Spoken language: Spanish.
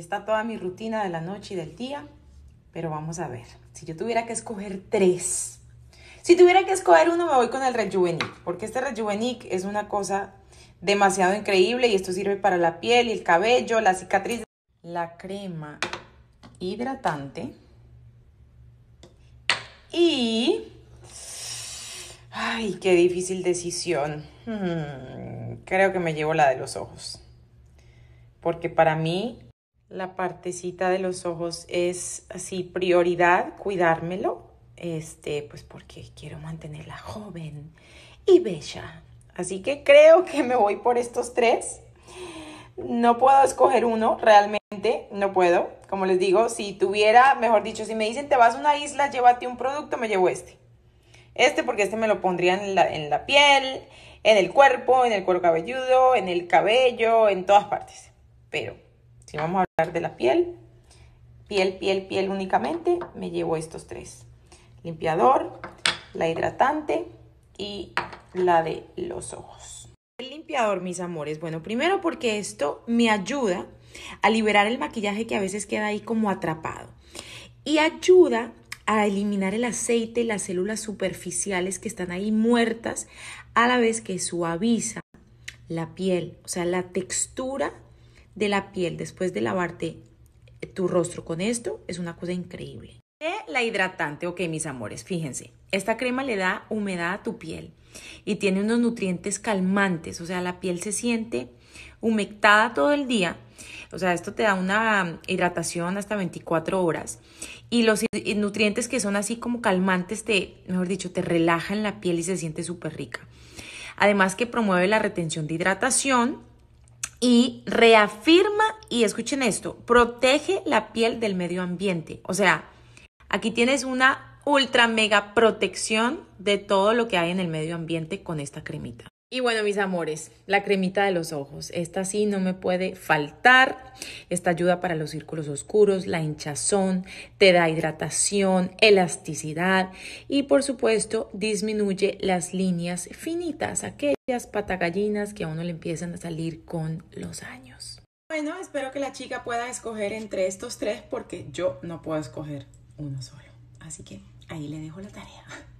está toda mi rutina de la noche y del día, pero vamos a ver. Si yo tuviera que escoger tres, si tuviera que escoger uno, me voy con el Rejuvenic, porque este Rejuvenic es una cosa demasiado increíble y esto sirve para la piel y el cabello, la cicatriz. La crema hidratante y... ¡Ay, qué difícil decisión! Hmm, creo que me llevo la de los ojos, porque para mí la partecita de los ojos es así prioridad cuidármelo, este, pues porque quiero mantenerla joven y bella. Así que creo que me voy por estos tres. No puedo escoger uno, realmente no puedo. Como les digo, si tuviera, mejor dicho, si me dicen te vas a una isla, llévate un producto, me llevo este. Este porque este me lo pondría en la, en la piel, en el cuerpo, en el cuero cabelludo, en el cabello, en todas partes. Pero si vamos a hablar de la piel, piel, piel, piel únicamente, me llevo estos tres. Limpiador, la hidratante y la de los ojos. El limpiador, mis amores. Bueno, primero porque esto me ayuda a liberar el maquillaje que a veces queda ahí como atrapado. Y ayuda a eliminar el aceite, las células superficiales que están ahí muertas, a la vez que suaviza la piel, o sea, la textura de la piel después de lavarte eh, tu rostro con esto es una cosa increíble. La hidratante, ok mis amores, fíjense, esta crema le da humedad a tu piel y tiene unos nutrientes calmantes, o sea, la piel se siente humectada todo el día. O sea, esto te da una hidratación hasta 24 horas. Y los nutrientes que son así como calmantes, te, mejor dicho, te relajan la piel y se siente súper rica. Además que promueve la retención de hidratación, y reafirma, y escuchen esto, protege la piel del medio ambiente. O sea, aquí tienes una ultra mega protección de todo lo que hay en el medio ambiente con esta cremita. Y bueno, mis amores, la cremita de los ojos. Esta sí no me puede faltar. Esta ayuda para los círculos oscuros, la hinchazón, te da hidratación, elasticidad y por supuesto disminuye las líneas finitas, aquellas patagallinas que a uno le empiezan a salir con los años. Bueno, espero que la chica pueda escoger entre estos tres porque yo no puedo escoger uno solo. Así que ahí le dejo la tarea.